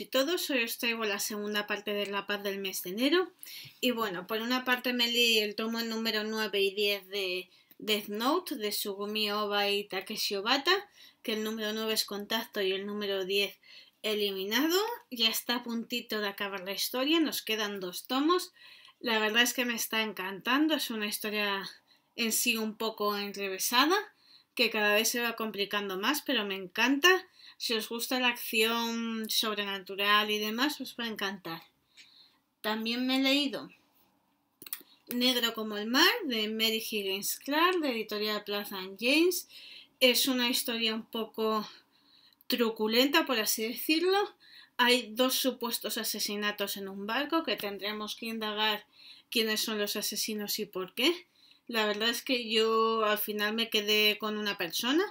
y todos, hoy os traigo la segunda parte de La Paz del mes de enero. Y bueno, por una parte me leí el tomo número 9 y 10 de Death Note de Sugumi Oba y Takeshi Obata, que el número 9 es Contacto y el número 10 Eliminado. Ya está a puntito de acabar la historia, nos quedan dos tomos. La verdad es que me está encantando, es una historia en sí un poco enrevesada, que cada vez se va complicando más, pero me encanta si os gusta la acción sobrenatural y demás, os va a encantar. También me he leído Negro como el mar de Mary Higgins Clark, de editorial Plaza James. Es una historia un poco truculenta, por así decirlo. Hay dos supuestos asesinatos en un barco que tendremos que indagar quiénes son los asesinos y por qué. La verdad es que yo al final me quedé con una persona,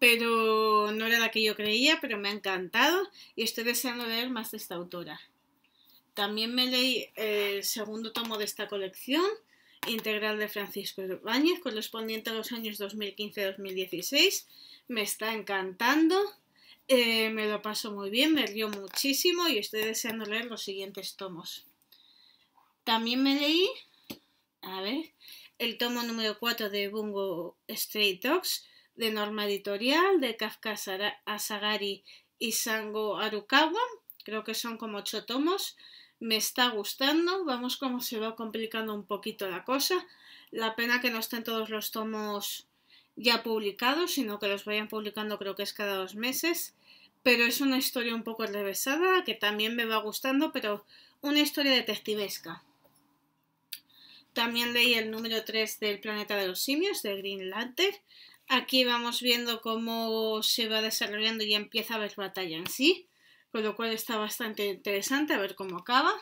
pero no era la que yo creía, pero me ha encantado y estoy deseando leer más de esta autora. También me leí el segundo tomo de esta colección, integral de Francisco Ibáñez, correspondiente a los años 2015-2016. Me está encantando, eh, me lo paso muy bien, me río muchísimo y estoy deseando leer los siguientes tomos. También me leí, a ver, el tomo número 4 de Bungo Straight Dogs, de Norma Editorial, de Kafka Asagari y Sango Arukawa. Creo que son como ocho tomos. Me está gustando. Vamos como se va complicando un poquito la cosa. La pena que no estén todos los tomos ya publicados, sino que los vayan publicando creo que es cada dos meses. Pero es una historia un poco revesada, que también me va gustando, pero una historia detectivesca. También leí el número 3 del Planeta de los Simios, de Green Lantern. Aquí vamos viendo cómo se va desarrollando y empieza a haber batalla en sí, con lo cual está bastante interesante a ver cómo acaba.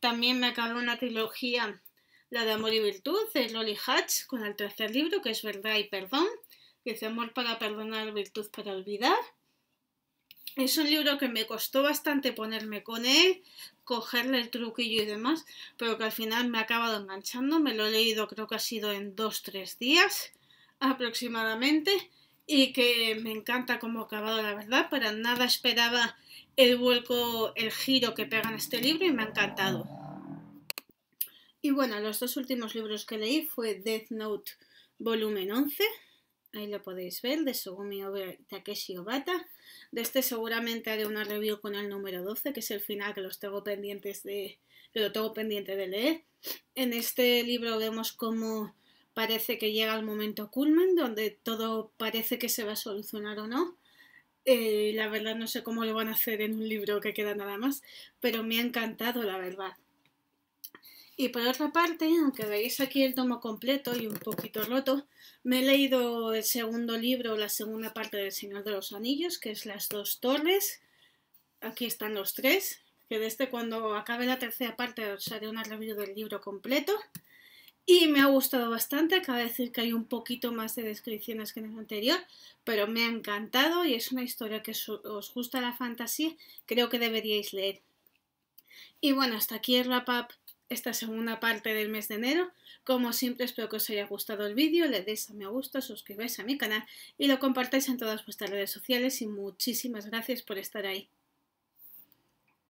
También me acabó una trilogía, la de Amor y Virtud, de Lolly Hatch, con el tercer libro, que es Verdad y Perdón, que es Amor para Perdonar, Virtud para Olvidar. Es un libro que me costó bastante ponerme con él, cogerle el truquillo y demás, pero que al final me ha acabado enganchando. Me lo he leído creo que ha sido en dos, tres días aproximadamente y que me encanta como acabado, la verdad. Para nada esperaba el vuelco, el giro que pega en este libro y me ha encantado. Y bueno, los dos últimos libros que leí fue Death Note volumen 11, ahí lo podéis ver, de Sugumi Over Takeshi Obata. De este seguramente haré una review con el número 12, que es el final que los tengo pendientes de que lo tengo pendiente de leer. En este libro vemos cómo parece que llega el momento culmen, donde todo parece que se va a solucionar o no. Eh, la verdad no sé cómo lo van a hacer en un libro que queda nada más, pero me ha encantado la verdad. Y por otra parte, aunque veis aquí el tomo completo y un poquito roto, me he leído el segundo libro, la segunda parte del Señor de los Anillos, que es Las dos torres. Aquí están los tres, que desde cuando acabe la tercera parte os haré una review del libro completo y me ha gustado bastante. Acaba de decir que hay un poquito más de descripciones que en el anterior, pero me ha encantado y es una historia que os gusta la fantasía, creo que deberíais leer. Y bueno, hasta aquí el wrap up esta segunda parte del mes de enero. Como siempre espero que os haya gustado el vídeo, le deis a me gusta, suscribáis a mi canal y lo compartáis en todas vuestras redes sociales y muchísimas gracias por estar ahí.